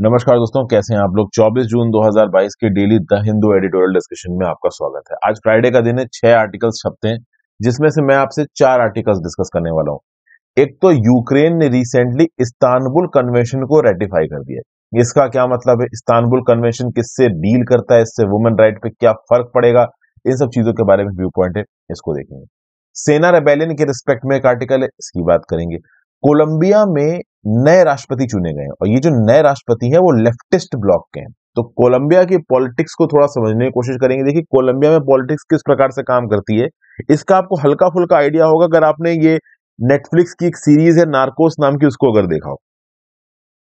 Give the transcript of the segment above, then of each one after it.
नमस्कार दोस्तों कैसे हैं आप लोग 24 जून 2022 के daily the Hindu editorial discussion में आपका स्वागत है आज फ्राइडे का दिन है छह आर्टिकल्स छपते हैं जिसमें से मैं आपसे चार आर्टिकल्स डिस्कस करने वाला हूं एक तो यूक्रेन ने रिसेंटली इस्तानबुल कन्वेंशन को रेटिफाई कर दिया इसका क्या मतलब है इस्तानबुल कन्वेंशन किससे डील करता है इससे वुमेन राइट पे क्या फर्क पड़ेगा इन सब चीजों के बारे में व्यू पॉइंट है इसको देखेंगे सेना रेबेलियन के रिस्पेक्ट में एक आर्टिकल है इसकी बात करेंगे कोलंबिया में नए राष्ट्रपति चुने गए और ये जो नए राष्ट्रपति हैं वो लेफ्टिस्ट ब्लॉक के हैं तो कोलंबिया की पॉलिटिक्स को थोड़ा समझने की कोशिश करेंगे देखिए कोलंबिया में पॉलिटिक्स किस प्रकार से काम करती है इसका आपको हल्का फुल्का आइडिया होगा अगर आपने ये नेटफ्लिक्स की एक सीरीज है नार्कोस नाम की उसको अगर देखा हो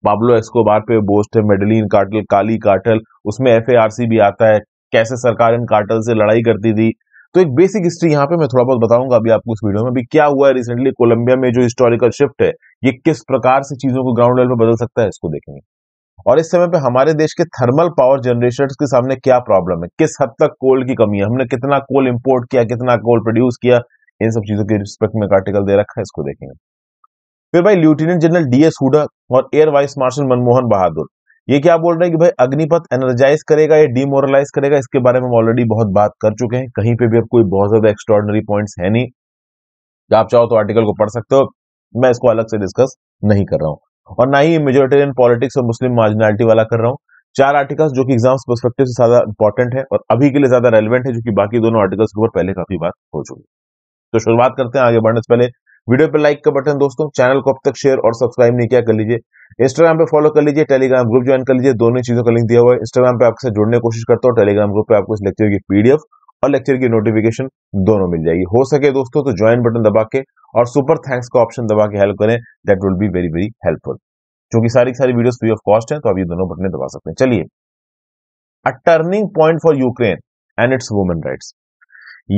पाब्लो एस्कोबार पे बोस्ट है मेडलिन कार्टल काली कार्टल उसमें एफ भी आता है कैसे सरकार इन कार्टल से लड़ाई करती थी तो एक बेसिक हिस्ट्री यहाँ पे मैं थोड़ा बहुत बताऊंगा अभी आपको इस वीडियो में अभी क्या हुआ है रिसेंटली कोलंबिया में जो हिस्टोरिकल शिफ्ट है ये किस प्रकार से चीजों को ग्राउंड लेवल पर बदल सकता है इसको देखेंगे और इस समय पे हमारे देश के थर्मल पावर जनरेटर्स के सामने क्या प्रॉब्लम है किस हद तक कोल की कमी है हमने कितना कोल इंपोर्ट किया कितना कोल प्रोड्यूस किया इन सब चीजों के रिस्पेक्ट में आर्टिकल दे रखा है इसको देखेंगे फिर भाई lieutenant general D S Hooda और air vice marshal Manmohan Bahadur ये क्या बोल रहे हैं कि भाई अग्निपथ एनर्जाइज करेगा या डिमोरलाइज करेगा इसके बारे में हम ऑलरेडी बहुत बात कर चुके हैं कहीं पे भी अब कोई बहुत ज्यादा एक्स्ट्रॉर्डनरी पॉइंट्स है नहीं आप चाहो तो आर्टिकल को पढ़ सकते हो मैं इसको अलग से डिस्कस नहीं कर रहा हूं और ना ही मेजोरिटेरियन पॉलिटिक्स और मुस्लिम मार्जिनलिटी वाला कर रहा हूं चार आर्टिकल्स जो कि एग्जाम्स परस्पेक्टिव से ज्यादा इंपॉर्टेंट है और अभी के लिए ज्यादा रेलिवेंट है जो कि बाकी दोनों आर्टिकल्स के ऊपर पहले काफी बात हो चुकी है तो शुरुआत करते हैं आगे बढ़ने से पहले वीडियो पे लाइक का बटन दोस्तों चैनल को अब तक शेयर और सब्सक्राइब नहीं किया कर लीजिए इंस्टाग्राम पे फॉलो कर लीजिए टेलीग्राम ग्रुप ज्वाइन कर लीजिए दोनों चीजों का लिंक दिया हुआ है इंस्टाग्राम पे आपसे जुड़ने की कोशिश करता हूँ टेलीग्राम ग्रुप पे आपको इस लेक्चर की पीडीएफ और लेक्चर की नोटिफिकेशन दोनों मिल जाएगी हो सके दोस्तों तो ज्वाइन बटन दबा के और सुपर थैंक्स का ऑप्शन दबा के हेल्प करें that will be very very helpful क्योंकि सारी सारी वीडियो फ्री ऑफ कॉस्ट है तो आप ये दोनों बटने दबा सकते हैं चलिए a turning point for Ukraine and its women rights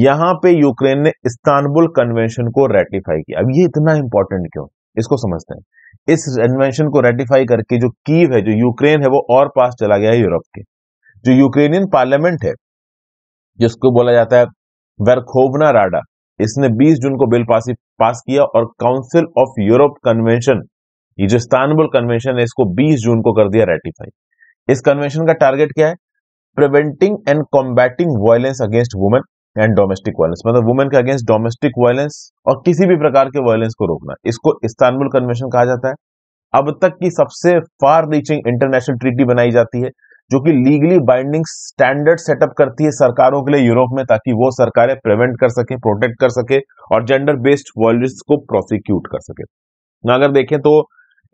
यहां पे यूक्रेन ने इस्तानबुल कन्वेंशन को रेटिफाई किया अब ये इतना इंपॉर्टेंट क्यों इसको समझते हैं इस कन्वेंशन को रेटिफाई करके जो कीव है जो यूक्रेन है वो और पास चला गया है यूरोप के जो यूक्रेनियन पार्लियामेंट है जिसको बोला जाता है वेरखोवना राडा इसने 20 जून को बिल पास पास किया और काउंसिल ऑफ यूरोप कन्वेंशन ये जो इस्तानबुल कन्वेंशन है इसको 20 जून को कर दिया रेटिफाई इस कन्वेंशन का टारगेट क्या है preventing and combating violence against women and domestic violence मतलब वुमेन के अगेंस्ट डोमेस्टिक वायलेंस और किसी भी प्रकार के वायलेंस को रोकना इसको इस्तानबुल कन्वेंशन कहा जाता है अब तक की सबसे फार रीचिंग इंटरनेशनल ट्रीटी बनाई जाती है जो कि लीगली बाइंडिंग स्टैंडर्ड सेटअप करती है सरकारों के लिए यूरोप में ताकि वो सरकारें प्रिवेंट कर सके प्रोटेक्ट कर सके और जेंडर बेस्ड वायलेंस को प्रोसिक्यूट कर सके ना अगर देखें तो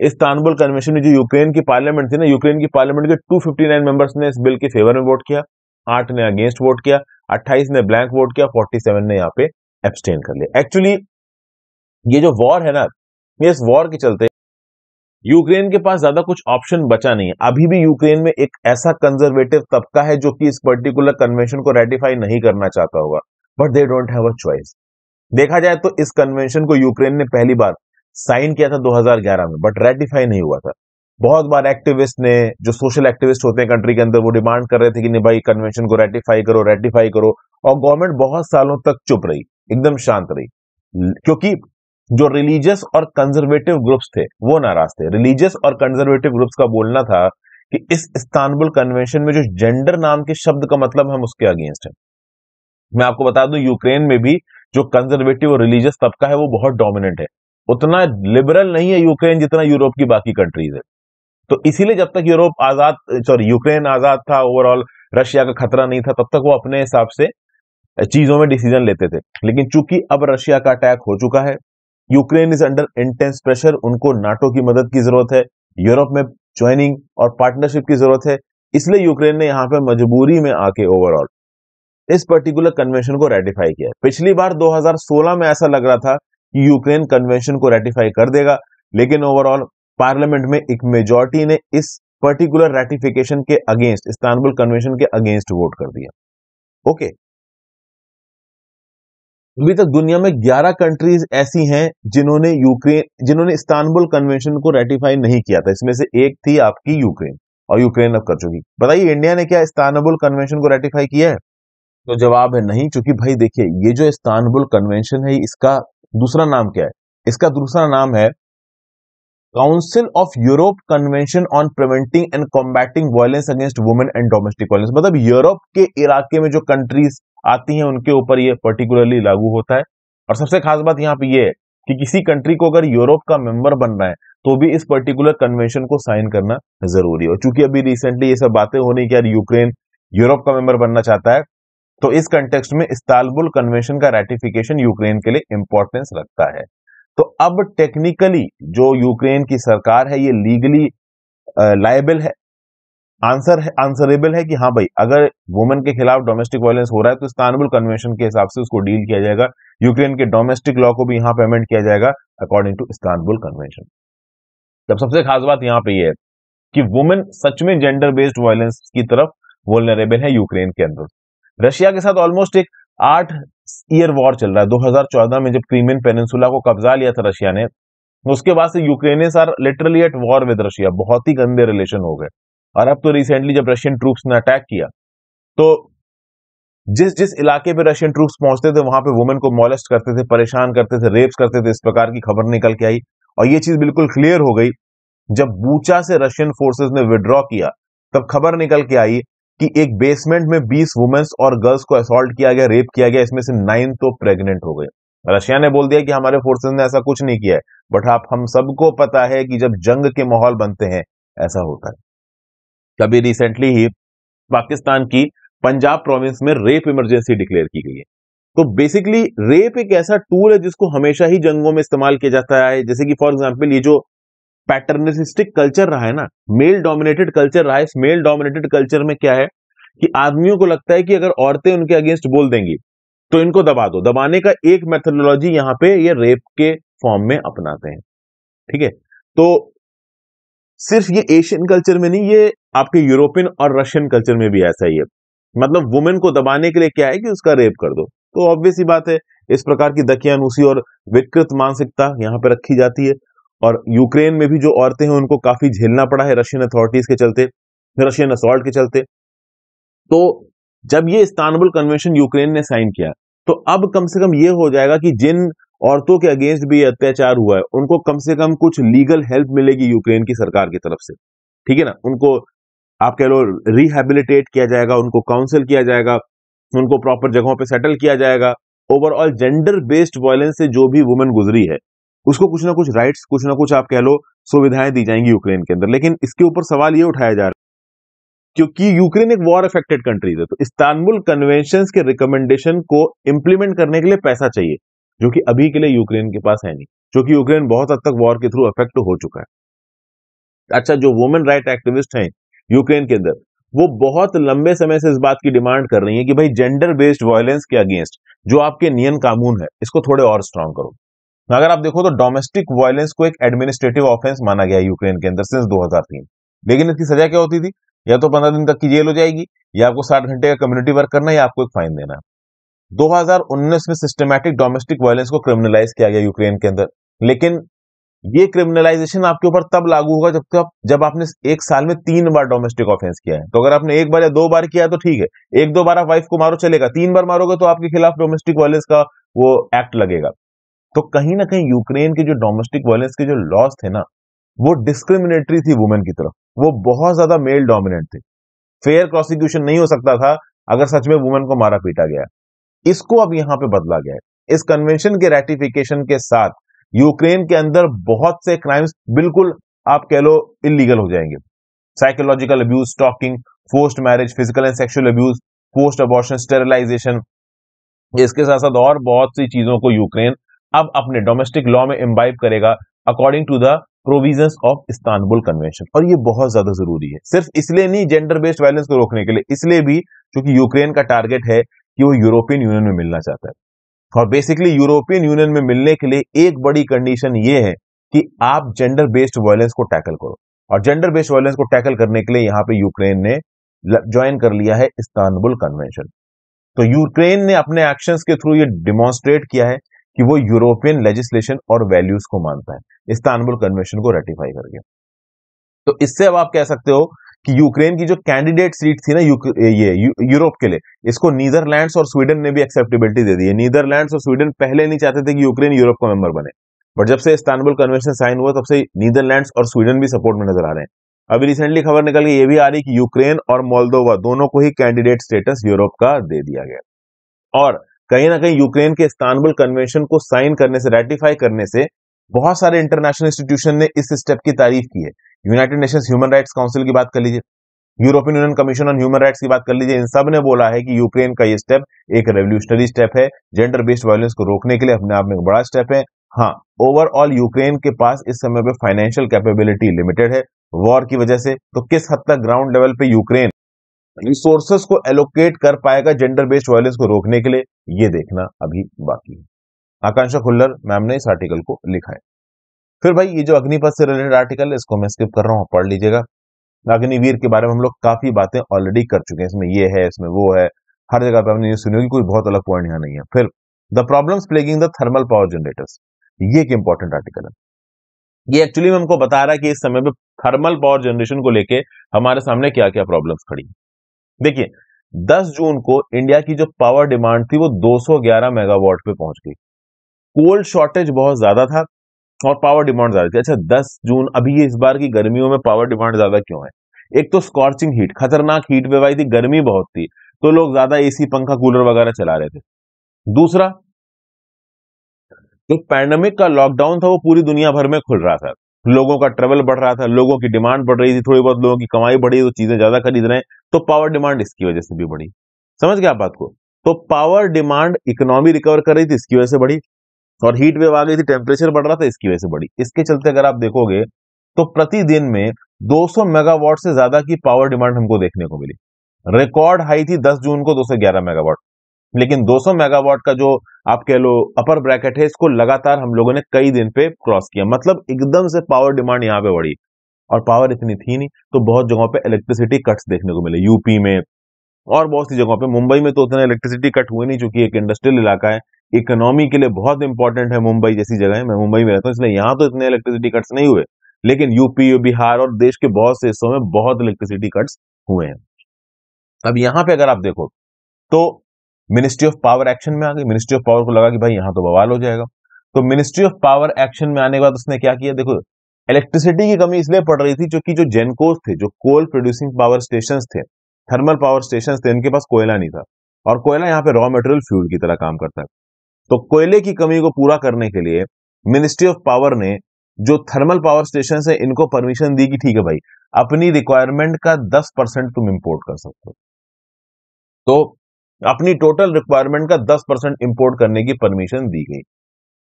इस्तानबुल कन्वेंशन में जो यूक्रेन की पार्लियामेंट थी ना यूक्रेन की पार्लियामेंट के 259 मेंबर्स ने इस बिल के फेवर में वोट किया आठ ने अगेंस्ट वोट किया 28 ने ब्लैंक वोट किया 47 ने यहाँ पे एब्सटेन कर लिया एक्चुअली ये जो वॉर है ना ये इस वॉर के चलते यूक्रेन के पास ज्यादा कुछ ऑप्शन बचा नहीं है अभी भी यूक्रेन में एक ऐसा कंजर्वेटिव तबका है जो कि इस पर्टिकुलर कन्वेंशन को रेटिफाई नहीं करना चाहता होगा but they don't have a choice देखा जाए तो इस कन्वेंशन को यूक्रेन ने पहली बार साइन किया था 2011 में बट रेटिफाई नहीं हुआ था बहुत बार एक्टिविस्ट ने जो सोशल एक्टिविस्ट होते हैं कंट्री के अंदर वो डिमांड कर रहे थे कि नहीं भाई कन्वेंशन को रेटिफाई करो रेटिफाई करो और गवर्नमेंट बहुत सालों तक चुप रही एकदम शांत रही क्योंकि जो रिलीजियस और कंजर्वेटिव ग्रुप्स थे वो नाराज थे रिलीजियस और कंजर्वेटिव ग्रुप्स का बोलना था कि इस इस्तानबुल कन्वेंशन में जो जेंडर नाम के शब्द का मतलब हम उसके अगेंस्ट हैं मैं आपको बता दूं यूक्रेन में भी जो कंजर्वेटिव और रिलीजियस तबका है वो बहुत डोमिनेंट है उतना लिबरल नहीं है यूक्रेन जितना यूरोप की बाकी कंट्रीज है तो इसीलिए जब तक यूरोप आजाद सॉरी यूक्रेन आजाद था ओवरऑल रशिया का खतरा नहीं था तब तक वो अपने हिसाब से चीजों में डिसीजन लेते थे लेकिन चूंकि अब रशिया का अटैक हो चुका है Ukraine is under intense pressure उनको नाटो की मदद की जरूरत है यूरोप में ज्वाइनिंग और पार्टनरशिप की जरूरत है इसलिए यूक्रेन ने यहां पर मजबूरी में आके ओवरऑल इस पर्टिकुलर कन्वेंशन को रेटिफाई किया पिछली बार 2016 में ऐसा लग रहा था कि यूक्रेन कन्वेंशन को रेटिफाई कर देगा लेकिन ओवरऑल पार्लियामेंट में एक मेजोरिटी ने इस पर्टिकुलर रेटिफिकेशन के अगेंस्ट इस्तानबुल कन्वेंशन के अगेंस्ट वोट कर दिया ओके अभी तक दुनिया में 11 कंट्रीज ऐसी हैं जिन्होंने यूक्रेन जिन्होंने इस्तानबुल कन्वेंशन को रेटिफाई नहीं किया था इसमें से एक थी आपकी यूक्रेन और यूक्रेन अब कर चुकी बताइए इंडिया ने क्या इस्तानबुल कन्वेंशन को रेटिफाई किया है तो जवाब है नहीं चूंकि भाई देखिए ये जो इस्तानबुल कन्वेंशन है इसका दूसरा नाम क्या है इसका दूसरा नाम है council of Europe convention on preventing and combating violence against women and domestic violence मतलब यूरोप के इलाके में जो कंट्रीज आती हैं उनके ऊपर ये पर्टिकुलरली लागू होता है और सबसे खास बात यहाँ पे ये है कि किसी कंट्री को अगर यूरोप का मेंबर बन रहा है तो भी इस पर्टिकुलर कन्वेंशन को साइन करना जरूरी है चूंकि अभी रिसेंटली ये सब बातें होने की यार यूक्रेन यूरोप का मेंबर बनना चाहता है तो इस कंटेक्स्ट में इस्तालबुल कन्वेंशन का रेटिफिकेशन यूक्रेन के लिए इंपॉर्टेंस रखता है तो अब टेक्निकली जो यूक्रेन की सरकार है ये लीगली लाइबल है आंसर है आंसरेबल है कि हाँ भाई अगर वुमेन के खिलाफ डोमेस्टिक वायलेंस हो रहा है तो इस्तानबुल कन्वेंशन के हिसाब से उसको डील किया जाएगा यूक्रेन के डोमेस्टिक लॉ को भी यहां पेमेंट किया जाएगा अकॉर्डिंग टू इस्तानबुल कन्वेंशन जब सबसे खास बात यहाँ पे ये है कि वुमेन सच में जेंडर बेस्ड वायलेंस की तरफ वोलरेबल है यूक्रेन के अंदर रशिया के साथ ऑलमोस्ट एक आठ ईयर वॉर चल रहा है 2014 में जब क्रीमियन पेनिनसुला को कब्जा लिया था रशिया ने उसके बाद से Ukrainians are literally at war with Russia बहुत ही गंदे रिलेशन हो गए और अब तो रिसेंटली जब रशियन ट्रूप्स ने अटैक किया तो जिस जिस इलाके पे रशियन ट्रूप्स पहुंचते थे वहां पे वुमेन को मॉलेस्ट करते थे परेशान करते थे रेप्स करते थे इस प्रकार की खबर निकल के आई और ये चीज बिल्कुल क्लियर हो गई जब बूचा से रशियन फोर्सेस ने विड्रॉ किया तब खबर निकल के आई कि एक बेसमेंट में 20 वुमेन्स और गर्ल्स को असोल्ट किया गया रेप किया गया इसमें से नाइन तो प्रेग्नेंट हो गए रशिया ने बोल दिया कि हमारे फोर्सेस ने ऐसा कुछ नहीं किया है बट आप हम सबको पता है कि जब जंग के माहौल बनते हैं ऐसा होता है कभी रिसेंटली ही पाकिस्तान की पंजाब प्रोविंस में रेप इमरजेंसी डिक्लेयर की गई है तो बेसिकली रेप एक ऐसा टूल है जिसको हमेशा ही जंगों में इस्तेमाल किया जाता है जैसे कि फॉर एग्जाम्पल ये जो पैटर्निस्टिक कल्चर रहा है ना मेल डोमिनेटेड कल्चर रहा है इस मेल डोमिनेटेड कल्चर में क्या है कि आदमियों को लगता है कि अगर औरतें उनके अगेंस्ट बोल देंगी तो इनको दबा दो दबाने का एक मेथोडोलॉजी यहां पे ये रेप के फॉर्म में अपनाते हैं ठीक है तो सिर्फ ये एशियन कल्चर में नहीं ये आपके यूरोपियन और रशियन कल्चर में भी ऐसा ही है मतलब वुमेन को दबाने के लिए क्या है कि उसका रेप कर दो तो ऑब्वियस ही बात है इस प्रकार की दकियानुसी और विकृत मानसिकता यहां पर रखी जाती है और यूक्रेन में भी जो औरतें हैं उनको काफी झेलना पड़ा है रशियन अथॉरिटीज के चलते रशियन असॉल्ट के चलते तो जब ये इस्तानबुल कन्वेंशन यूक्रेन ने साइन किया तो अब कम से कम ये हो जाएगा कि जिन औरतों के अगेंस्ट भी अत्याचार हुआ है उनको कम से कम कुछ लीगल हेल्प मिलेगी यूक्रेन की सरकार की तरफ से ठीक है ना उनको आप कह लो रिहेबिलिटेट किया जाएगा उनको काउंसिल किया जाएगा उनको प्रॉपर जगहों पे सेटल किया जाएगा ओवरऑल जेंडर बेस्ड वायलेंस से जो भी वुमेन गुजरी है उसको कुछ ना कुछ राइट्स कुछ ना कुछ आप कह लो सुविधाएं दी जाएंगी यूक्रेन के अंदर लेकिन इसके ऊपर सवाल ये उठाया जा रहा है क्योंकि यूक्रेन एक वॉर अफेक्टेड कंट्रीज है तो इस्तानबुल कन्वेंशन के रिकमेंडेशन को इंप्लीमेंट करने के लिए पैसा चाहिए जो कि अभी के लिए यूक्रेन के पास है नहीं जो कि यूक्रेन बहुत हद तक वॉर के थ्रू अफेक्ट हो चुका है अच्छा जो वुमेन राइट एक्टिविस्ट हैं यूक्रेन के अंदर वो बहुत लंबे समय से इस बात की डिमांड कर रही है कि भाई जेंडर बेस्ड वायलेंस के अगेंस्ट जो आपके नियम कानून है इसको थोड़े और स्ट्रांग करो तो अगर आप देखो तो डोमेस्टिक वायलेंस को एक एडमिनिस्ट्रेटिव ऑफेंस माना गया यूक्रेन के अंदर सिंस 2003 लेकिन इसकी सजा क्या होती थी या तो पंद्रह दिन तक की जेल हो जाएगी या आपको साठ घंटे का कम्युनिटी वर्क करना या आपको एक फाइन देना 2019 में सिस्टमैटिक डोमेस्टिक वायलेंस को क्रिमिनलाइज किया गया यूक्रेन के अंदर लेकिन ये क्रिमिनलाइजेशन आपके ऊपर तब लागू होगा जब तक जब आपने एक साल में तीन बार डोमेस्टिक ऑफेंस किया है तो अगर आपने एक बार या दो बार किया है तो ठीक है एक दो बार आप वाइफ को मारो चलेगा तीन बार मारोगे तो आपके खिलाफ डोमेस्टिक वायलेंस का वो एक्ट लगेगा तो कहीं ना कहीं यूक्रेन के जो डोमेस्टिक वायलेंस के जो लॉस थे ना वो डिस्क्रिमिनेटरी थी वुमेन की तरफ वो बहुत ज्यादा मेल डोमिनेंट थे फेयर प्रोसिक्यूशन नहीं हो सकता था अगर सच में वुमेन को मारा पीटा गया इसको अब यहां पे बदला गया है इस कन्वेंशन के रेटिफिकेशन के साथ यूक्रेन के अंदर बहुत से क्राइम्स बिल्कुल आप कह लो इलीगल हो जाएंगे psychological abuse stalking post marriage physical and sexual abuse post abortion sterilisation इसके साथ साथ और बहुत सी चीजों को यूक्रेन अब अपने डोमेस्टिक लॉ में इम्बाइब करेगा according to the provisions of Istanbul convention और ये बहुत ज्यादा जरूरी है सिर्फ इसलिए नहीं जेंडर बेस्ड वायलेंस को रोकने के लिए इसलिए भी चूंकि यूक्रेन का टारगेट है कि वो यूरोपियन यूनियन में मिलना चाहता है और बेसिकली यूरोपियन यूनियन में मिलने के लिए एक बड़ी कंडीशन ये है कि आप जेंडर बेस्ड वायलेंस को टैकल करो और जेंडर बेस्ड वायलेंस को टैकल करने के लिए यहाँ पे यूक्रेन ने ज्वाइन कर लिया है इस्तानबुल कन्वेंशन तो यूक्रेन ने अपने एक्शन के थ्रू ये डिमॉन्स्ट्रेट किया है कि वो यूरोपियन लेजिस्लेशन और वैल्यूज को मानता है इस्तानबुल कन्वेंशन को रेटिफाई करके तो इससे अब आप कह सकते हो कि यूक्रेन की जो कैंडिडेट सीट थी ना ये यू, यूरोप के लिए इसको नीदरलैंड्स और स्वीडन ने भी एक्सेप्टेबिलिटी दे दी है नीदरलैंड्स और स्वीडन पहले नहीं चाहते थे कि यूक्रेन यूरोप का मेंबर बने बट जब से इस्तानबुल कन्वेंशन साइन हुआ तब से नीदरलैंड्स और स्वीडन भी सपोर्ट में नजर आ रहे हैं अभी रिसेंटली खबर निकल के ये भी आ रही कि यूक्रेन और मोलदोवा दोनों को ही कैंडिडेट स्टेटस यूरोप का दे दिया गया और कहीं ना कहीं यूक्रेन के इस्तानबुल कन्वेंशन को साइन करने से रेटिफाई करने से बहुत सारे इंटरनेशनल इंस्टीट्यूशन ने इस स्टेप की तारीफ की है United Nations human rights council की बात कर लीजिए European Union commission on human rights की बात कर लीजिए इन सब ने बोला है कि यूक्रेन का ये स्टेप एक रेवोल्यूशनरी स्टेप है जेंडर बेस्ड वायलेंस को रोकने के लिए अपने आप में एक बड़ा स्टेप है हाँ ओवरऑल यूक्रेन के पास इस समय पे फाइनेंशियल कैपेबिलिटी लिमिटेड है वॉर की वजह से तो किस हद तक ग्राउंड लेवल पे यूक्रेन रिसोर्सेस को एलोकेट कर पाएगा जेंडर बेस्ड वायलेंस को रोकने के लिए ये देखना अभी बाकी है आकांक्षा खुल्लर मैम ने इस आर्टिकल को लिखा है फिर भाई ये जो अग्निपथ से रिलेटेड आर्टिकल है इसको मैं स्किप कर रहा हूँ पढ़ लीजिएगा अग्निवीर के बारे में हम लोग काफी बातें ऑलरेडी कर चुके हैं इसमें ये है इसमें वो है हर जगह पे हमने ये सुनी होगी कोई बहुत अलग पॉइंट यहाँ नहीं है फिर the problem plaguing the thermal power generators ये एक इंपॉर्टेंट आर्टिकल है ये एक्चुअली हमको बता रहा है कि इस समय पे थर्मल पावर जनरेशन को लेके हमारे सामने क्या क्या प्रॉब्लम्स खड़ी है देखिए 10 जून को इंडिया की जो पावर डिमांड थी वो 211 मेगावाट पे पहुंच गई कोल्ड शॉर्टेज बहुत ज्यादा था और पावर डिमांड ज्यादा थी अच्छा 10 जून अभी इस बार की गर्मियों में पावर डिमांड ज्यादा क्यों है एक तो स्कॉर्चिंग हीट खतरनाक हीट वेव आई थी गर्मी बहुत थी तो लोग ज्यादा एसी पंखा कूलर वगैरह चला रहे थे दूसरा जो तो पैंडमिक का लॉकडाउन था वो पूरी दुनिया भर में खुल रहा था लोगों का ट्रेवल बढ़ रहा था लोगों की डिमांड बढ़ रही थी थोड़ी बहुत लोगों की कमाई बढ़ी तो चीजें ज्यादा खरीद रहे हैं तो पावर डिमांड इसकी वजह से भी बढ़ी समझ गया आप बात को तो पावर डिमांड इकोनॉमी रिकवर कर रही थी इसकी वजह से बढ़ी और हीट वेव आ गई थी टेम्परेचर बढ़ रहा था इसकी वजह से बढ़ी इसके चलते अगर आप देखोगे तो प्रतिदिन में 200 मेगावाट से ज्यादा की पावर डिमांड हमको देखने को मिली रिकॉर्ड हाई थी 10 जून को 211 मेगावाट लेकिन 200 मेगावाट का जो आप कह लो अपर ब्रैकेट है इसको लगातार हम लोगों ने कई दिन पे क्रॉस किया मतलब एकदम से पावर डिमांड यहाँ पे बढ़ी और पावर इतनी थी नहीं तो बहुत जगहों पे इलेक्ट्रिसिटी कट्स देखने को मिले यूपी में और बहुत सी जगहों पे मुंबई में तो उतना इलेक्ट्रिसिटी कट हुए नहीं चूंकि एक इंडस्ट्रियल इलाका है इकोनॉमी के लिए बहुत इंपॉर्टेंट है मुंबई जैसी जगह मैं मुंबई में रहता हूँ इसलिए यहाँ तो इतने इलेक्ट्रिसिटी कट्स नहीं हुए लेकिन यूपी बिहार और देश के बहुत से हिस्सों में बहुत इलेक्ट्रिसिटी कट्स हुए हैं अब यहाँ पे अगर आप देखो तो मिनिस्ट्री ऑफ पावर एक्शन में आ गई मिनिस्ट्री ऑफ पावर को लगा कि भाई यहां तो बवाल हो जाएगा तो मिनिस्ट्री ऑफ पावर एक्शन में आने के बाद उसने क्या किया देखो इलेक्ट्रिसिटी की कमी इसलिए पड़ रही थी क्योंकि जो, जेनकोस थे जो कोल प्रोड्यूसिंग पावर स्टेशन थे थर्मल पावर स्टेशन थे इनके पास कोयला नहीं था और कोयला यहाँ पे रॉ मेटेरियल फ्यूल की तरह काम करता है तो कोयले की कमी को पूरा करने के लिए मिनिस्ट्री ऑफ पावर ने जो थर्मल पावर स्टेशन है इनको परमिशन दी कि ठीक है भाई अपनी रिक्वायरमेंट का दस परसेंट तुम इंपोर्ट कर सकते हो तो अपनी टोटल रिक्वायरमेंट का 10 परसेंट इंपोर्ट करने की परमिशन दी गई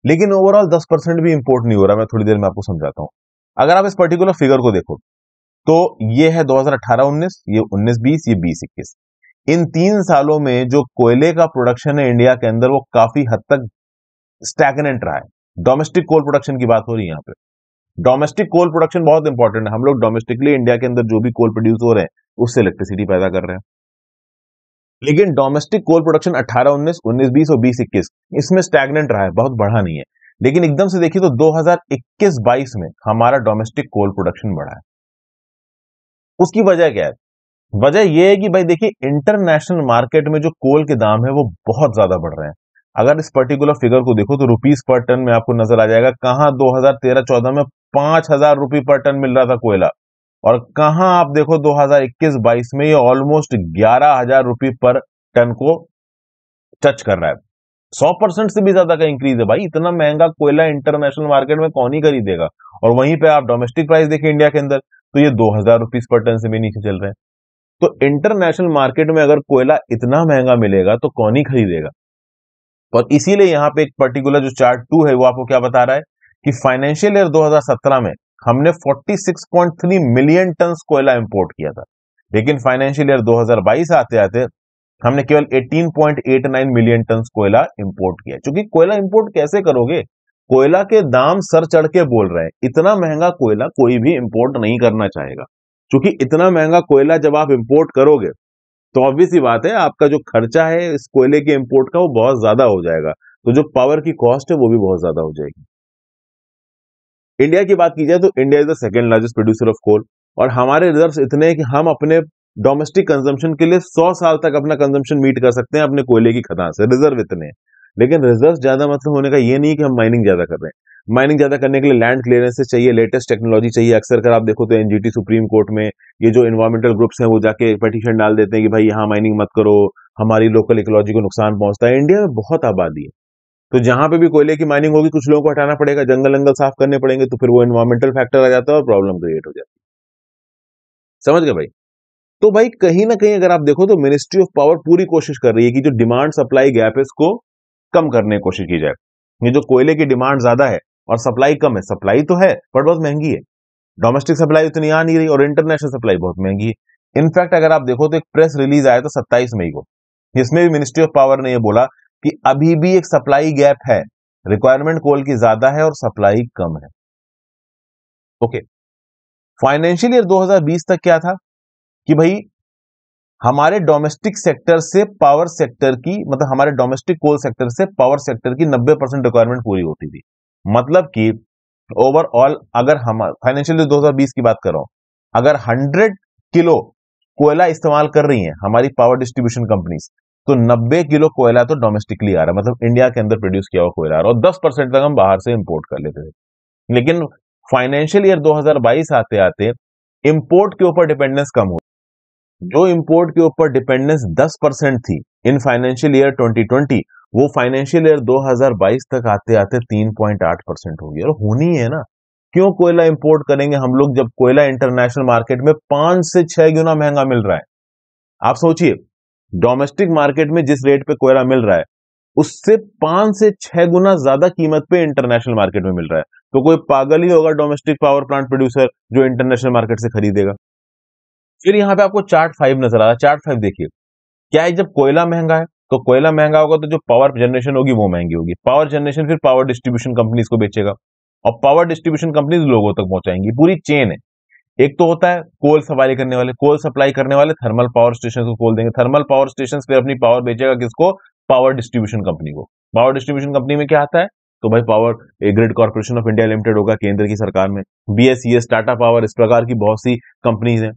लेकिन ओवरऑल 10 परसेंट भी इंपोर्ट नहीं हो रहा मैं थोड़ी देर में आपको समझाता हूं अगर आप इस पर्टिकुलर फिगर को देखो तो ये है 2018-19 ये 19-20 ये 20-21 इन तीन सालों में जो कोयले का प्रोडक्शन है इंडिया के अंदर वो काफी हद तक स्टैगनेंट रहा है डोमेस्टिक कोल प्रोडक्शन की बात हो रही है यहाँ पे डोमेस्टिक कोल प्रोडक्शन बहुत इंपॉर्टेंट है हम लोग डोमेस्टिकली इंडिया के अंदर जो भी कोल प्रोड्यूस हो रहे हैं उससे इलेक्ट्रिसिटी पैदा कर रहे हैं लेकिन डोमेस्टिक कोल प्रोडक्शन 18 19 19 20 और 20 21 इसमें स्टैगनेंट रहा है बहुत बढ़ा नहीं है लेकिन एकदम से देखिए तो 2021-22 में हमारा डोमेस्टिक कोल प्रोडक्शन बढ़ा है उसकी वजह क्या है वजह यह है कि भाई देखिए इंटरनेशनल मार्केट में जो कोल के दाम है वो बहुत ज्यादा बढ़ रहे हैं अगर इस पर्टिकुलर फिगर को देखो तो रुपीज पर टन में आपको नजर आ जाएगा कहां 2013-14 में पांच हजार रुपये पर टन मिल रहा था कोयला और कहा आप देखो 2021-22 में ये ऑलमोस्ट ग्यारह हजार रुपये पर टन को टच कर रहा है सौ परसेंट से भी ज्यादा का इंक्रीज है भाई इतना महंगा कोयला इंटरनेशनल मार्केट में कौन ही खरीदेगा और वहीं पे आप डोमेस्टिक प्राइस देखें इंडिया के अंदर तो ये दो हजार रुपीज पर टन से भी नीचे चल रहे हैं तो इंटरनेशनल मार्केट में अगर कोयला इतना महंगा मिलेगा तो कौन ही खरीदेगा और इसीलिए यहां पे एक पर्टिकुलर जो चार्ट टू है वो आपको क्या बता रहा है कि फाइनेंशियल ईयर 2017 में हमने 46.3 मिलियन टन कोयला इंपोर्ट किया था लेकिन फाइनेंशियल ईयर 2022 आते आते हमने केवल 18.89 मिलियन टन कोयला इंपोर्ट किया क्योंकि कोयला इंपोर्ट कैसे करोगे कोयला के दाम सर चढ़ के बोल रहे हैं इतना महंगा कोयला कोई भी इंपोर्ट नहीं करना चाहेगा क्योंकि इतना महंगा कोयला जब आप इंपोर्ट करोगे तो ऑब्वियस ही बात है आपका जो खर्चा है इस कोयले के इंपोर्ट का वो बहुत ज्यादा हो जाएगा तो जो पावर की कॉस्ट है वो भी बहुत ज्यादा हो जाएगी इंडिया की बात की जाए तो India is the second largest producer of coal और हमारे रिजर्व इतने हैं कि हम अपने डोमेस्टिक कंजम्पशन के लिए 100 साल तक अपना कंजम्पशन मीट कर सकते हैं अपने कोयले की खदान से रिजर्व इतने हैं लेकिन रिजर्व ज्यादा मतलब होने का ये नहीं कि हम माइनिंग ज्यादा कर रहे हैं माइनिंग ज्यादा करने के लिए लैंड क्लियरेंस चाहिए लेटेस्ट टेक्नोलॉजी चाहिए अक्सर कर आप देखो तो एनजीटी सुप्रीम कोर्ट में ये जो इन्वायरमेंटल ग्रुप्स हैं वो जाके पटिशन डाल देते हैं कि भाई यहाँ माइनिंग मत करो हमारी लोकल इकोलॉजी को नुकसान पहुंचता है इंडिया में बहुत आबादी है तो जहां पे भी कोयले की माइनिंग होगी कुछ लोगों को हटाना पड़ेगा जंगल अंगल साफ करने पड़ेंगे तो फिर वो इन्वायरमेंटल फैक्टर आ जाता है और प्रॉब्लम क्रिएट हो जाती है समझ गए भाई तो भाई कहीं ना कहीं अगर आप देखो तो मिनिस्ट्री ऑफ पावर पूरी कोशिश कर रही है कि जो डिमांड सप्लाई गैप है इसको कम करने की कोशिश की जाए ये जो कोयले की डिमांड ज्यादा है और सप्लाई कम है सप्लाई तो है बट बहुत महंगी है डोमेस्टिक सप्लाई उतनी आ नहीं रही और इंटरनेशनल सप्लाई बहुत महंगी है इनफैक्ट अगर आप देखो तो एक प्रेस रिलीज आया था सत्ताईस मई को जिसमें भी मिनिस्ट्री ऑफ पावर ने यह बोला कि अभी भी एक सप्लाई गैप है रिक्वायरमेंट कोल की ज्यादा है और सप्लाई कम है ओके फाइनेंशियल ईयर 2020 तक क्या था कि भाई हमारे डोमेस्टिक सेक्टर से पावर सेक्टर की मतलब हमारे डोमेस्टिक कोल सेक्टर से पावर सेक्टर की 90 परसेंट रिक्वायरमेंट पूरी होती थी मतलब कि ओवरऑल अगर हम फाइनेंशियल ईयर 2020 की बात करो अगर 100 किलो कोयला इस्तेमाल कर रही है हमारी पावर डिस्ट्रीब्यूशन कंपनीज तो 90 किलो कोयला तो डोमेस्टिकली आ रहा है मतलब इंडिया के अंदर प्रोड्यूस किया हुआ कोयला आ रहा है और 10 परसेंट तक हम बाहर से इंपोर्ट कर लेते थे लेकिन फाइनेंशियल ईयर 2022 आते आते इंपोर्ट के ऊपर डिपेंडेंस कम हो जो इंपोर्ट के ऊपर डिपेंडेंस 10 परसेंट थी इन फाइनेंशियल ईयर 2020 वो फाइनेंशियल ईयर 2022 तक आते आते 3.8 परसेंट होगी और होनी है ना क्यों कोयला इंपोर्ट करेंगे हम लोग जब कोयला इंटरनेशनल मार्केट में पांच से छह गुना महंगा मिल रहा है आप सोचिए डोमेस्टिक मार्केट में जिस रेट पे कोयला मिल रहा है उससे पांच से छह गुना ज्यादा कीमत पे इंटरनेशनल मार्केट में मिल रहा है तो कोई पागल ही होगा डोमेस्टिक पावर प्लांट प्रोड्यूसर जो इंटरनेशनल मार्केट से खरीदेगा फिर यहां पे आपको चार्ट फाइव नजर आ रहा है चार्ट फाइव देखिए क्या है जब कोयला महंगा है तो कोयला महंगा होगा तो जो पावर जनरेशन होगी वो महंगी होगी पावर जनरेशन फिर पावर डिस्ट्रीब्यूशन कंपनीज को बेचेगा और पावर डिस्ट्रीब्यूशन कंपनीज लोगों तक पहुंचाएंगी पूरी चेन है एक तो होता है कोल सप्लाई करने वाले कोल सप्लाई करने वाले थर्मल पावर स्टेशन को कोल देंगे थर्मल पावर स्टेशन फिर अपनी पावर बेचेगा किसको पावर डिस्ट्रीब्यूशन कंपनी को पावर डिस्ट्रीब्यूशन कंपनी में क्या आता है तो भाई power grid corporation of India limited होगा केंद्र की सरकार में बीएसईएस टाटा पावर इस प्रकार की बहुत सी कंपनीज हैं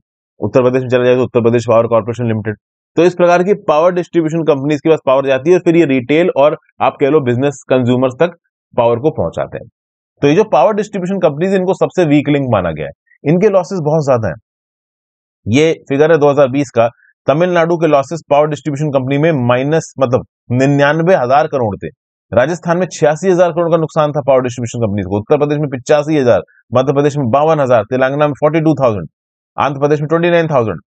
उत्तर प्रदेश में चला जाए तो Uttar Pradesh power corporation limited तो इस प्रकार की पावर डिस्ट्रीब्यूशन कंपनीज के पास पावर जाती है और फिर ये रिटेल और आप कह लो बिजनेस कंज्यूमर्स तक पावर को पहुंचाते हैं तो ये जो पावर डिस्ट्रीब्यूशन कंपनीज इनको सबसे वीक लिंक माना गया है इनके लॉसेस बहुत ज्यादा है ये फिगर है 2020 का तमिलनाडु के लॉसेस पावर डिस्ट्रीब्यूशन कंपनी में माइनस मतलब निन्यानवे हजार करोड़ थे राजस्थान में छियासी हजार करोड़ का नुकसान था पावर डिस्ट्रीब्यूशन कंपनी को उत्तर प्रदेश में पिचासी हजार मध्य प्रदेश में बावन हजार तेलंगाना में forty two thousand Andhra Pradesh में twenty nine thousand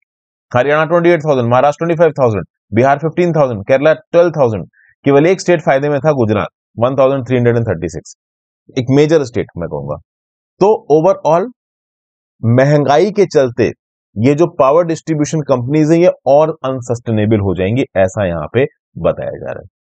Haryana twenty eight thousand Maharashtra twenty five thousand Bihar fifteen thousand Kerala twelve thousand केवल एक स्टेट फायदे में था Gujarat one thousand three hundred and thirty six एक मेजर स्टेट मैं कहूंगा तो ओवरऑल महंगाई के चलते ये जो पावर डिस्ट्रीब्यूशन कंपनीज है ये और अनसस्टेनेबल हो जाएंगी ऐसा यहां पे बताया जा रहा है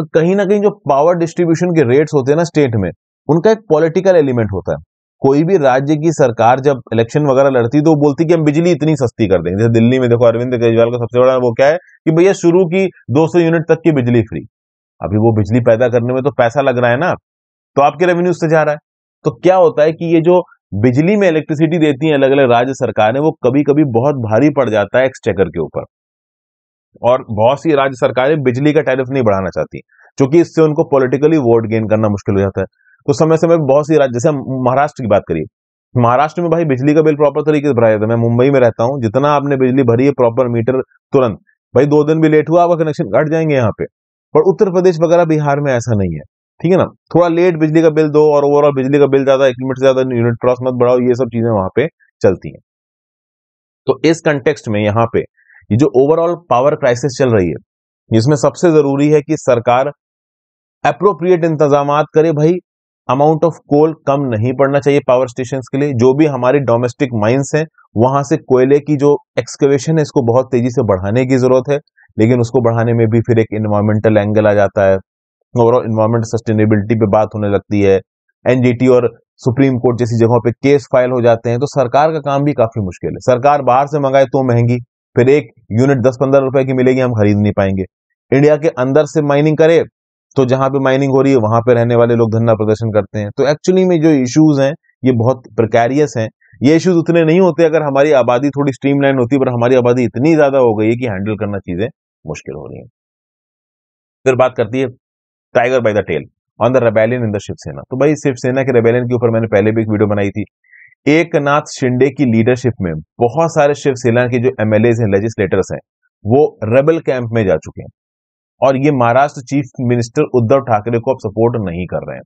और कहीं ना कहीं जो पावर डिस्ट्रीब्यूशन के रेट्स होते हैं ना स्टेट में उनका एक पॉलिटिकल एलिमेंट होता है कोई भी राज्य की सरकार जब इलेक्शन वगैरह लड़ती तो वो बोलती कि हम बिजली इतनी सस्ती कर देंगे जैसे दिल्ली में देखो अरविंद केजरीवाल का सबसे बड़ा वो क्या है कि भैया शुरू की 200 यूनिट तक की बिजली फ्री अभी वो बिजली पैदा करने में तो पैसा लग रहा है ना तो आपके रेवेन्यू से जा रहा है तो क्या होता है कि ये जो बिजली में इलेक्ट्रिसिटी देती है अलग अलग राज्य सरकारें वो कभी कभी बहुत भारी पड़ जाता है एक्सचेकर के ऊपर और बहुत सी राज्य सरकारें बिजली का टैरिफ नहीं बढ़ाना चाहती क्योंकि इससे उनको पॉलिटिकली वोट गेन करना मुश्किल हो जाता है तो समय समय पर बहुत सी राज्य जैसे महाराष्ट्र की बात करिए महाराष्ट्र में भाई बिजली का बिल प्रॉपर तरीके से भरा जाता है मैं मुंबई में रहता हूँ जितना आपने बिजली भरी है प्रॉपर मीटर तुरंत भाई दो दिन भी लेट हुआ आपका कनेक्शन कट जाएंगे यहाँ पे पर उत्तर प्रदेश वगैरह बिहार में ऐसा नहीं है ठीक है ना थोड़ा लेट बिजली का बिल दो और ओवरऑल बिजली का बिल ज्यादा एक यूनिट से ज्यादा यूनिट क्रॉस मत बढ़ाओ ये सब चीजें वहां पे चलती हैं तो इस कंटेक्स्ट में यहाँ पे ये जो ओवरऑल पावर क्राइसिस चल रही है जिसमें सबसे जरूरी है कि सरकार अप्रोप्रिएट इंतजाम करे भाई अमाउंट ऑफ कोल कम नहीं पड़ना चाहिए पावर स्टेशन के लिए जो भी हमारी डोमेस्टिक माइंस हैं वहां से कोयले की जो एक्सकवेशन है इसको बहुत तेजी से बढ़ाने की जरूरत है लेकिन उसको बढ़ाने में भी फिर एक इन्वायरमेंटल एंगल आ जाता है ओवरऑल इन्वायरमेंट सस्टेनेबिलिटी पे बात होने लगती है एनजीटी और सुप्रीम कोर्ट जैसी जगहों पे केस फाइल हो जाते हैं तो सरकार का काम भी काफी मुश्किल है सरकार बाहर से मंगाए तो महंगी फिर एक यूनिट दस पंद्रह रुपए की मिलेगी हम खरीद नहीं पाएंगे इंडिया के अंदर से माइनिंग करे तो जहां पे माइनिंग हो रही है वहां पे रहने वाले लोग धरना प्रदर्शन करते हैं तो एक्चुअली में जो इश्यूज हैं ये बहुत प्रकैरियस हैं ये इश्यूज उतने नहीं होते अगर हमारी आबादी थोड़ी स्ट्रीमलाइन होती पर हमारी आबादी इतनी ज्यादा हो गई है कि हैंडल करना चीजें मुश्किल हो रही है फिर बात करती है tiger by the tell on the rebellion in the Shiv Sena तो भाई शिवसेना के रेबेलियन के ऊपर मैंने पहले भी एक वीडियो बनाई थी एक नाथ शिंदे की लीडरशिप में बहुत सारे शिवसेना के जो एमएलए हैं लेजिस्लेटर्स हैं वो रेबल कैंप में जा चुके हैं और ये महाराष्ट्र चीफ मिनिस्टर उद्धव ठाकरे को अब सपोर्ट नहीं कर रहे हैं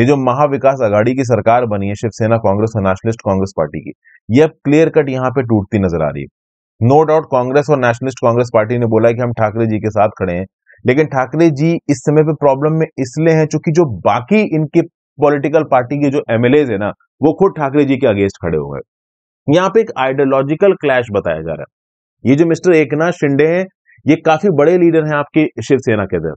ये जो महाविकास अघाड़ी की सरकार बनी है शिवसेना कांग्रेस और नेशनलिस्ट कांग्रेस पार्टी की ये अब क्लियर कट यहाँ पे टूटती नजर आ रही है नो डाउट कांग्रेस और नेशनलिस्ट कांग्रेस पार्टी ने बोला कि हम ठाकरे जी के साथ खड़े हैं लेकिन ठाकरे जी इस समय पे प्रॉब्लम में इसलिए हैं चूंकि जो बाकी इनके पॉलिटिकल पार्टी के जो एमएलए है ना वो खुद ठाकरे जी के अगेंस्ट खड़े हो गए यहाँ पे एक आइडियोलॉजिकल क्लैश बताया जा रहा है ये जो मिस्टर एकनाथ शिंदे हैं ये काफी बड़े लीडर हैं आपके शिवसेना के अंदर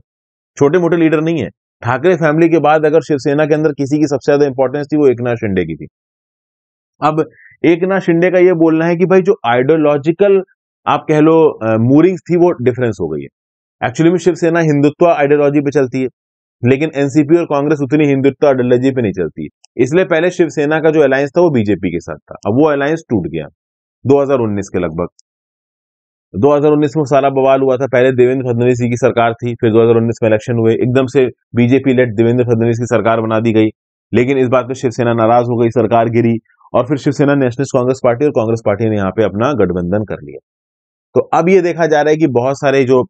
छोटे मोटे लीडर नहीं है ठाकरे फैमिली के बाद अगर शिवसेना के अंदर किसी की सबसे ज्यादा इंपॉर्टेंस थी वो एकनाथ शिंदे की थी अब एक नाथ शिंदे का ये बोलना है कि भाई जो आइडियोलॉजिकल आप कह लो मूरिंग्स थी वो डिफरेंस हो गई है एक्चुअली में शिवसेना हिंदुत्व आइडियोलॉजी पे चलती है लेकिन एनसीपी और कांग्रेस उतनी हिंदुत्व आइडियोलॉजी पे नहीं चलती इसलिए पहले शिवसेना का जो अलायंस था वो बीजेपी के साथ था अब वो अलायंस टूट गया 2019 के लगभग 2019 में सारा बवाल हुआ था पहले देवेंद्र फडणवीस जी की सरकार थी फिर 2019 में इलेक्शन हुए एकदम से बीजेपी लेट देवेंद्र फडणवीस की सरकार बना दी गई लेकिन इस बात पर शिवसेना नाराज हो गई सरकार गिरी और फिर शिवसेना नेशनलिस्ट कांग्रेस पार्टी और कांग्रेस पार्टी ने यहाँ पे अपना गठबंधन कर लिया तो अब ये देखा जा रहा है कि बहुत सारे जो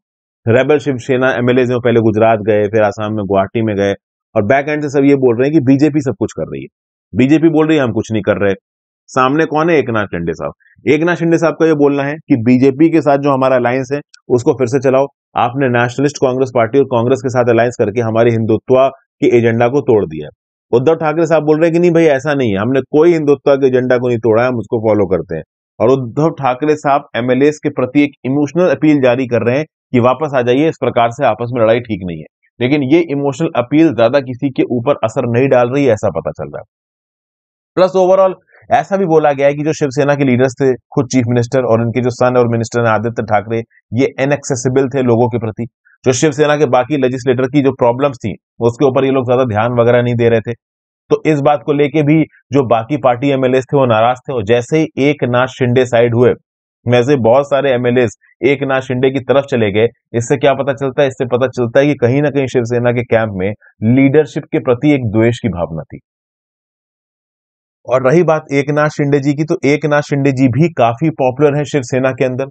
रेबल शिवसेना एमएलए जो पहले गुजरात गए फिर आसाम में गुवाहाटी में गए और बैक एंड से सब ये बोल रहे हैं कि बीजेपी सब कुछ कर रही है बीजेपी बोल रही है हम कुछ नहीं कर रहे सामने कौन है एक नाथ शिंडे साहब एक नाथ शिंडे साहब का ये बोलना है कि बीजेपी के साथ जो हमारा अलायंस है उसको फिर से चलाओ आपने नेशनलिस्ट कांग्रेस पार्टी और कांग्रेस के साथ अलायंस करके हमारे हिंदुत्व के एजेंडा को तोड़ दिया उद्धव ठाकरे साहब बोल रहे हैं कि नहीं भाई ऐसा नहीं है हमने कोई हिंदुत्व के एजेंडा को नहीं तोड़ा है हम उसको फॉलो करते हैं और उद्धव ठाकरे साहब एमएलए के प्रति एक इमोशनल अपील जारी कर रहे हैं कि वापस आ जाइए इस प्रकार से आपस में लड़ाई ठीक नहीं है लेकिन ये इमोशनल अपील ज्यादा किसी के ऊपर असर नहीं डाल रही है ऐसा पता चल रहा है प्लस ओवरऑल ऐसा भी बोला गया है कि जो शिवसेना के लीडर्स थे खुद चीफ मिनिस्टर और इनके जो सन और मिनिस्टर हैं आदित्य ठाकरे ये अनएक्सेसिबल थे लोगों के प्रति जो शिवसेना के बाकी लेजिस्लेटर की जो प्रॉब्लम्स थी उसके ऊपर ये लोग ज्यादा ध्यान वगैरह नहीं दे रहे थे तो इस बात को लेके भी जो बाकी पार्टी एमएलए थे वो नाराज थे और जैसे ही एक नाथ शिंडे साइड हुए में से बहुत सारे एमएलए एक नाथ शिंदे की तरफ चले गए इससे क्या पता चलता है इससे पता चलता है कि कहीं ना कहीं शिवसेना के कैंप में लीडरशिप के प्रति एक द्वेष की भावना थी और रही बात एक नाथ शिंदे जी की तो एक नाथ शिंदे जी भी काफी पॉपुलर हैं शिवसेना के अंदर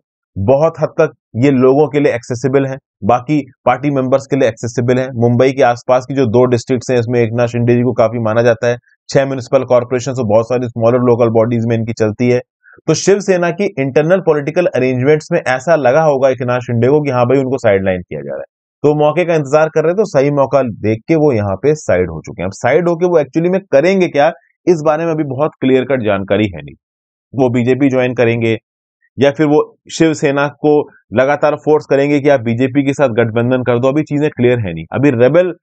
बहुत हद तक ये लोगों के लिए एक्सेसिबल हैं बाकी पार्टी मेंबर्स के लिए एक्सेसिबल हैं मुंबई के आसपास की जो दो डिस्ट्रिक्ट हैं इसमें एक नाथ शिंदे जी को काफी माना जाता है छह म्यूनिसिपल कॉर्पोरेशन और बहुत सारी स्मॉलर लोकल बॉडीज में इनकी चलती है तो शिवसेना की इंटरनल पॉलिटिकल अरेंजमेंट्स में ऐसा लगा होगा एक शिंदे को कि हाँ भाई उनको साइडलाइन किया जा रहा है तो मौके का इंतजार कर रहे तो सही मौका देख के वो यहाँ पे साइड हो चुके हैं अब साइड होके वो एक्चुअली में करेंगे क्या इस बारे में अभी बहुत क्लियर कट जानकारी है नहीं वो बीजेपी ज्वाइन करेंगे या फिर वो शिवसेना को लगातार फोर्स करेंगे कि आप बीजेपी के साथ गठबंधन कर दो अभी चीजें क्लियर है नहीं अभी रेबल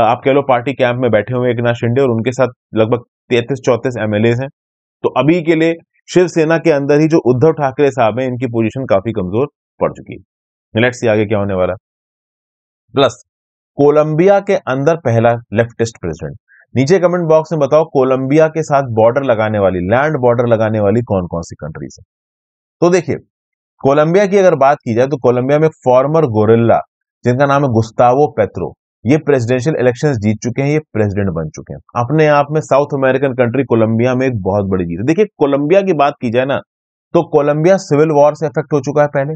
आप कह लो पार्टी कैंप में बैठे हुए एक नाथ शिंदे और उनके साथ लगभग तैतीस चौतीस एमएलए हैं तो अभी के लिए शिवसेना के अंदर ही जो उद्धव ठाकरे साहब हैं इनकी पोजीशन काफी कमजोर पड़ चुकी है लेट्स सी आगे क्या होने वाला प्लस कोलंबिया के अंदर पहला लेफ्टिस्ट प्रेसिडेंट नीचे कमेंट बॉक्स में बताओ कोलंबिया के साथ बॉर्डर लगाने वाली लैंड बॉर्डर लगाने वाली कौन कौन सी कंट्रीज है तो देखिए कोलंबिया की अगर बात की जाए तो कोलंबिया में एक फॉर्मर गोरिल्ला जिनका नाम है गुस्तावो पेत्रो ये प्रेसिडेंशियल इलेक्शन जीत चुके हैं ये प्रेसिडेंट बन चुके हैं अपने आप में साउथ अमेरिकन कंट्री कोलंबिया में एक बहुत बड़ी जीत है देखिए कोलंबिया की बात की जाए ना तो कोलंबिया सिविल वॉर से इफेक्ट हो चुका है पहले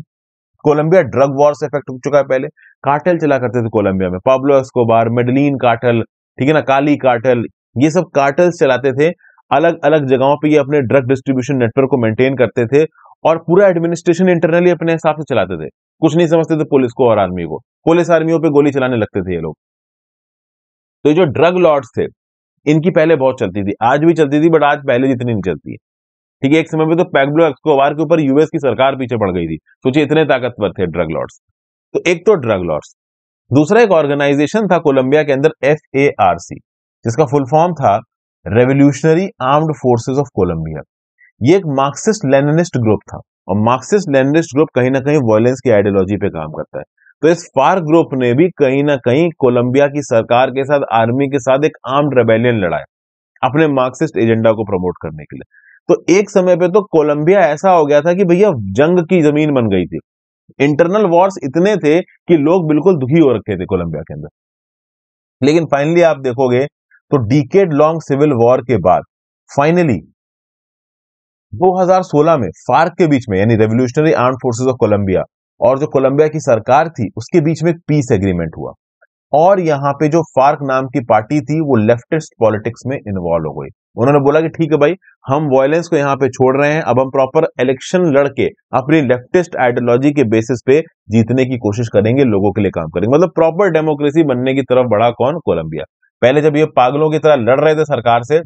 कोलंबिया ड्रग वॉर से इफेक्ट हो चुका है पहले कार्टल चला करते थे कोलंबिया में पाब्लो एस्कोबार मेडलिन कार्टल ठीक है ना काली कार्टल ये सब कार्टल्स चलाते थे अलग अलग जगहों पे ये अपने ड्रग डिस्ट्रीब्यूशन नेटवर्क को मेंटेन करते थे और पूरा एडमिनिस्ट्रेशन इंटरनली अपने हिसाब से चलाते थे कुछ नहीं समझते थे पुलिस को और आर्मी को पुलिस आर्मियों पे गोली चलाने लगते थे ये लोग तो जो ड्रग लॉर्ड्स थे इनकी पहले बहुत चलती थी आज भी चलती थी बट आज पहले जितनी नहीं चलती है ठीक है एक समय पे तो पैब्लो एक्सकोवार के ऊपर यूएस की सरकार पीछे पड़ गई थी सोचिए इतने ताकतवर थे ड्रग लॉर्ड्स तो एक तो ड्रग लॉर्ड्स दूसरा एक ऑर्गेनाइजेशन था कोलंबिया के अंदर एफ ए आर सी जिसका फुल फॉर्म था revolutionary armed forces of Colombia ये एक मार्क्सिस्ट लेनिस्ट ग्रुप था और मार्क्सिस्ट लेनिस्ट ग्रुप कहीं ना कहीं वायलेंस की आइडियोलॉजी पे काम करता है तो इस फार ग्रुप ने भी कहीं ना कहीं कोलंबिया की सरकार के साथ आर्मी के साथ एक आर्म्ड रेबेलियन लड़ाया अपने मार्क्सिस्ट एजेंडा को प्रमोट करने के लिए तो एक समय पे तो कोलंबिया ऐसा हो गया था कि भैया जंग की जमीन बन गई थी इंटरनल वॉर्स इतने थे कि लोग बिल्कुल दुखी हो रखे थे कोलंबिया के अंदर लेकिन फाइनली आप देखोगे तो डीकेड लॉन्ग सिविल वॉर के बाद फाइनली 2016 में फार्क के बीच में यानी revolutionary arm forces of Colombia और जो कोलंबिया की सरकार थी उसके बीच में पीस एग्रीमेंट हुआ और यहाँ पे जो फार्क नाम की पार्टी थी वो लेफ्टिस्ट पॉलिटिक्स में इन्वॉल्व हो गई उन्होंने बोला कि ठीक है भाई हम वायलेंस को यहाँ पे छोड़ रहे हैं अब हम प्रॉपर इलेक्शन लड़के अपनी लेफ्टिस्ट आइडियोलॉजी के बेसिस पे जीतने की कोशिश करेंगे लोगों के लिए काम करेंगे मतलब प्रॉपर डेमोक्रेसी बनने की तरफ बढ़ा कौन कोलंबिया पहले जब ये पागलों की तरह लड़ रहे थे सरकार से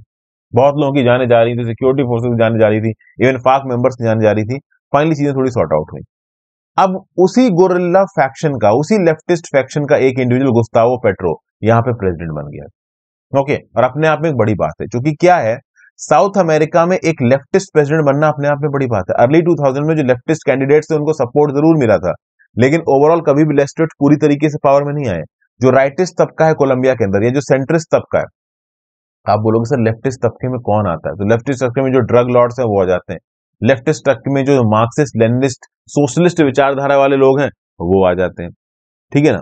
बहुत लोगों की जाने जा रही थी सिक्योरिटी फोर्सेज जाने जा रही थी इवन फार्क मेंबर्स की जाने जा रही थी फाइनली चीजें थोड़ी सॉर्ट आउट हुई अब उसी गोरिल्ला फैक्शन का उसी लेफ्टिस्ट फैक्शन का एक इंडिविजुअल गुस्तावो पेट्रो यहां पे प्रेसिडेंट बन गया ओके और अपने आप में एक बड़ी बात है क्योंकि क्या है साउथ अमेरिका में एक लेफ्टिस्ट प्रेसिडेंट बनना अपने आप में बड़ी बात है अर्ली 2000 में जो लेफ्टिस्ट कैंडिडेट थे उनको सपोर्ट जरूर मिला था लेकिन ओवरऑल कभी भी लेफ्टिस्ट पूरी तरीके से पावर में नहीं आए जो राइटिस्ट तबका है कोलंबिया के अंदर या जो सेंट्रिस्ट तबका है आप बोलोगे सर लेफ्टिस्ट तबके में कौन आता है तो लेफ्टिस्ट तबके में जो ड्रग लॉर्ड्स है वो आ जाते हैं लेफ्टिस्ट ट्रक में जो मार्क्सिस्ट लेनिस्ट सोशलिस्ट विचारधारा वाले लोग हैं वो आ जाते हैं ठीक है ना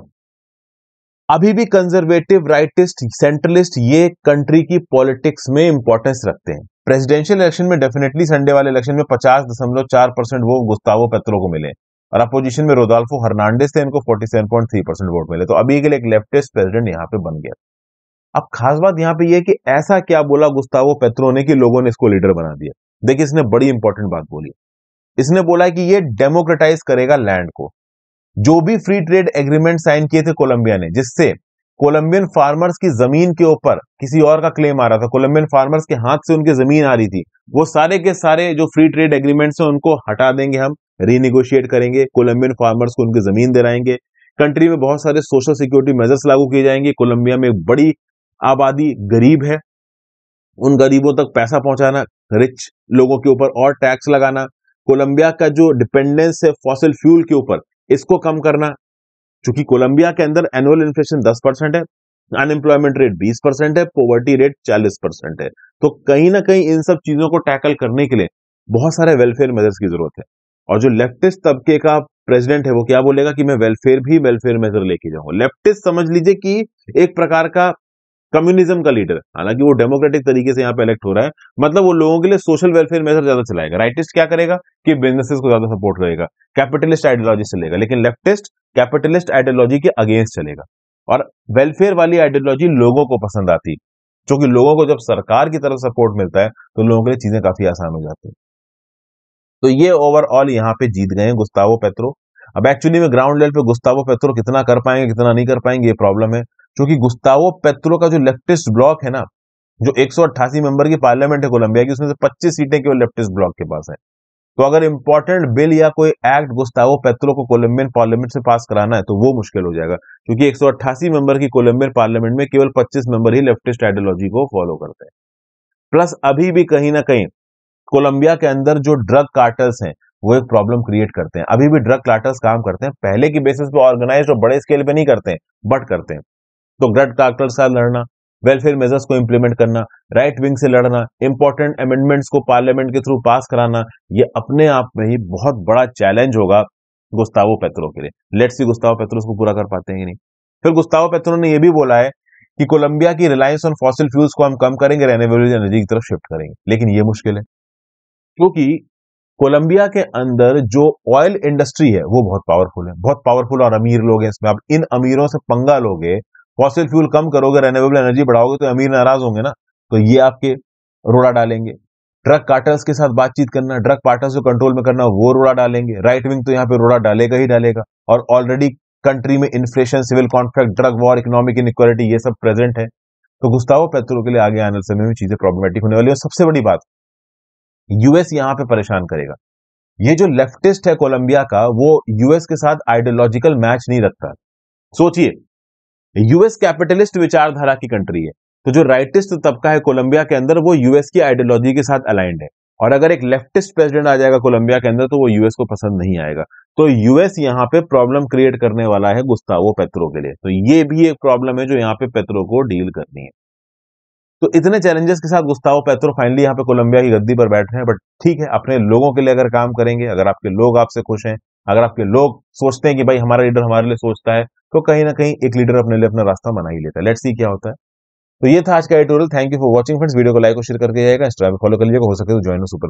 अभी भी कंजर्वेटिव राइटिस्ट सेंट्रलिस्ट ये कंट्री की पॉलिटिक्स में इंपॉर्टेंस रखते हैं प्रेसिडेंशियल इलेक्शन में डेफिनेटली संडे वाले इलेक्शन में पचास दशमलव चार परसेंट वो गुस्तावो पेत्रो को मिले और अपोजिशन में रोदाल्फो हर्नांडिस थे इनको forty seven point three percent vote मिले तो अभी के लिए एक लेफ्टिस्ट प्रेसिडेंट यहां पे बन गया अब खास बात यहां पे यह कि ऐसा क्या बोला गुस्तावो पेत्रो ने कि लोगों ने इसको लीडर बना दिया देखिए इसने बड़ी इंपॉर्टेंट बात बोली इसने बोला कि ये डेमोक्रेटाइज करेगा लैंड को जो भी फ्री ट्रेड एग्रीमेंट साइन किए थे कोलंबिया ने जिससे कोलंबियन फार्मर्स की जमीन के ऊपर किसी और का क्लेम आ रहा था कोलंबियन फार्मर्स के हाथ से उनकी जमीन आ रही थी वो सारे के सारे जो फ्री ट्रेड एग्रीमेंट्स है उनको हटा देंगे हम रीनिगोशिएट करेंगे कोलंबियन फार्मर्स को उनकी जमीन दिलाएंगे कंट्री में बहुत सारे सोशल सिक्योरिटी मेजर्स लागू किए जाएंगे कोलंबिया में बड़ी आबादी गरीब है उन गरीबों तक पैसा पहुंचाना रिच लोगों के ऊपर और टैक्स लगाना कोलंबिया का जो डिपेंडेंस है फॉसिल फ्यूल के ऊपर इसको कम करना चूंकि कोलंबिया के अंदर एनुअल इन्फ्लेशन 10 परसेंट है अनएम्प्लॉयमेंट रेट 20 परसेंट है पॉवर्टी रेट 40 परसेंट है तो कहीं ना कहीं इन सब चीजों को टैकल करने के लिए बहुत सारे वेलफेयर मेजर्स की जरूरत है और जो लेफ्टिस्ट तबके का प्रेसिडेंट है वो क्या बोलेगा कि मैं वेलफेयर भी वेलफेयर मेजर लेके जाऊंगा लेफ्टिस्ट समझ लीजिए कि एक प्रकार का कम्युनिज्म का लीडर हालांकि वो डेमोक्रेटिक तरीके से यहाँ पे इलेक्ट हो रहा है मतलब वो लोगों के लिए सोशल वेलफेयर मेजर ज्यादा चलाएगा राइटिस्ट क्या करेगा कि बिजनेसेस को ज्यादा सपोर्ट करेगा कैपिटलिस्ट आइडियोलॉजी चलेगा लेकिन लेफ्टिस्ट कैपिटलिस्ट आइडियोलॉजी के अगेंस्ट चलेगा और वेलफेयर वाली आइडियोलॉजी लोगों को पसंद आती क्योंकि लोगों को जब सरकार की तरफ सपोर्ट मिलता है तो लोगों के लिए चीजें काफी आसान हो जाती है तो ये ओवरऑल यहाँ पे जीत गए गुस्तावो पेत्रो अब एक्चुअली में ग्राउंड लेवल पे गुस्तावो पेत्रो कितना कर पाएंगे कितना नहीं कर पाएंगे ये प्रॉब्लम है क्योंकि गुस्तावो पेत्रो का जो लेफ्टिस्ट ब्लॉक है ना जो एक मेंबर की पार्लियामेंट है कोलंबिया की उसमें से 25 सीटें केवल लेफ्टिस्ट ब्लॉक के पास है तो अगर इंपॉर्टेंट बिल या कोई एक्ट गुस्तावो पेत्रो को कोलंबियन पार्लियामेंट से पास कराना है तो वो मुश्किल हो जाएगा क्योंकि एक मेंबर की कोलंबियन पार्लियामेंट में केवल पच्चीस मेंबर ही लेफ्टिस्ट आइडियोलॉजी को फॉलो करते हैं प्लस अभी भी कहीं ना कहीं कोलंबिया के अंदर जो ड्रग कार्टर्स हैं वो एक प्रॉब्लम क्रिएट करते हैं अभी भी ड्रग कार्टर्स काम करते हैं पहले की बेसिस पे ऑर्गेनाइज और बड़े स्केल पे नहीं करते हैं बट करते हैं तो ग्रड कार्टर साथ लड़ना वेलफेयर मेजर्स को इंप्लीमेंट करना राइट विंग से लड़ना इंपॉर्टेंट अमेंडमेंट्स को पार्लियामेंट के थ्रू पास कराना ये अपने आप में ही बहुत बड़ा चैलेंज होगा गुस्तावो पेत्रो के लिए लेट्स सी गुस्तावो पेत्रो उसको पूरा कर पाते हैं कि नहीं फिर गुस्तावो पैथ्रो ने यह भी बोला है कि कोलंबिया की रिलायंस ऑन फॉसिल फ्यूल्स को हम कम करेंगे रेनेबल एनर्जी की तरफ शिफ्ट करेंगे लेकिन ये मुश्किल है क्योंकि कोलंबिया के अंदर जो ऑयल इंडस्ट्री है वो बहुत पावरफुल है बहुत पावरफुल और अमीर लोग हैं इसमें आप इन अमीरों से पंगा लोगे फॉसिल फ्यूल कम करोगे रेन्यूएबल एनर्जी बढ़ाओगे तो अमीर नाराज होंगे ना तो ये आपके रोड़ा डालेंगे ड्रग कार्टर्स के साथ बातचीत करना ड्रग पार्टर्स को कंट्रोल में करना वो रोड़ा डालेंगे राइट विंग तो यहाँ पे रोड़ा डालेगा ही डालेगा और ऑलरेडी कंट्री में inflation civil conflict drug war economic inequality ये सब प्रेजेंट है तो गुस्तावो पेत्रो के लिए आगे आने समय में चीजें प्रॉब्लमेटिक होने वाली है सबसे बड़ी बात यूएस यहां पे परेशान करेगा ये जो लेफ्टिस्ट है कोलंबिया का वो यूएस के साथ आइडियोलॉजिकल मैच नहीं रखता सोचिए यूएस कैपिटलिस्ट विचारधारा की कंट्री है तो जो राइटिस्ट तबका है कोलंबिया के अंदर वो यूएस की आइडियोलॉजी के साथ अलाइंड है और अगर एक लेफ्टिस्ट प्रेसिडेंट आ जाएगा कोलंबिया के अंदर तो वो यूएस को पसंद नहीं आएगा तो यूएस यहाँ पे प्रॉब्लम क्रिएट करने वाला है गुस्तावो पेत्रो के लिए तो ये भी एक प्रॉब्लम है जो यहाँ पे पेत्रो को डील करनी है तो इतने चैलेंजेस के साथ गुस्तावो पेत्रो फाइनली यहाँ पे कोलंबिया की गद्दी पर बैठ रहे हैं बट ठीक है अपने लोगों के लिए अगर काम करेंगे अगर आपके लोग आपसे खुश हैं अगर आपके लोग सोचते हैं कि भाई हमारा लीडर हमारे लिए सोचता है तो कहीं ना कहीं एक लीडर अपने लिए अपना रास्ता बना ही लेता है लेट्स सी क्या होता है तो ये था आज का editorial thank you for watching friends video को लाइक और शेयर करके जाएगा इंस्टाग्राम फॉलो कर लीजिएगा हो सके तो ज्वाइन सुपर